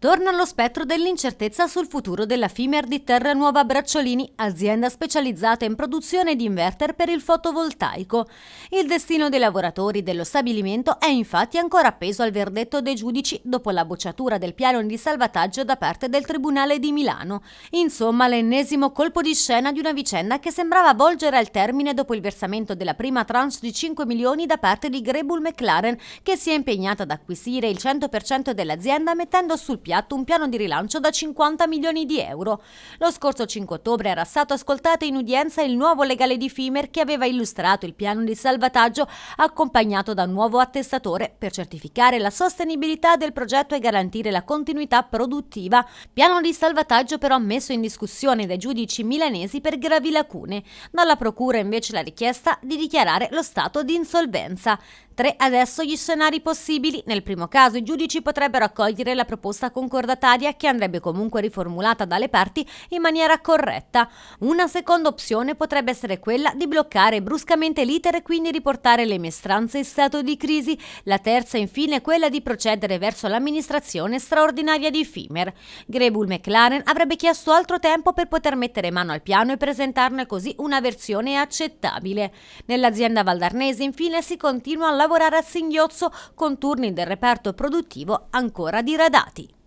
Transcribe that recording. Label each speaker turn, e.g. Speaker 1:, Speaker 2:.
Speaker 1: Torna lo spettro dell'incertezza sul futuro della Fimer di Terra Nuova Bracciolini, azienda specializzata in produzione di inverter per il fotovoltaico. Il destino dei lavoratori dello stabilimento è infatti ancora appeso al verdetto dei giudici dopo la bocciatura del piano di salvataggio da parte del Tribunale di Milano. Insomma, l'ennesimo colpo di scena di una vicenda che sembrava volgere al termine dopo il versamento della prima tranche di 5 milioni da parte di Grebul McLaren, che si è impegnata ad acquisire il 100% dell'azienda mettendo sul piano piatto un piano di rilancio da 50 milioni di euro. Lo scorso 5 ottobre era stato ascoltato in udienza il nuovo legale di Fimer che aveva illustrato il piano di salvataggio accompagnato da un nuovo attestatore per certificare la sostenibilità del progetto e garantire la continuità produttiva. Piano di salvataggio però messo in discussione dai giudici milanesi per gravi lacune. Dalla procura invece la richiesta di dichiarare lo stato di insolvenza. Inoltre, adesso gli scenari possibili, nel primo caso i giudici potrebbero accogliere la proposta concordataria che andrebbe comunque riformulata dalle parti in maniera corretta. Una seconda opzione potrebbe essere quella di bloccare bruscamente l'iter e quindi riportare le mestranze in stato di crisi. La terza infine è quella di procedere verso l'amministrazione straordinaria di FIMER. Grebul McLaren avrebbe chiesto altro tempo per poter mettere mano al piano e presentarne così una versione accettabile. Nell'azienda valdarnese infine si continua a lavorare lavorare a singhiozzo con turni del reperto produttivo ancora diradati.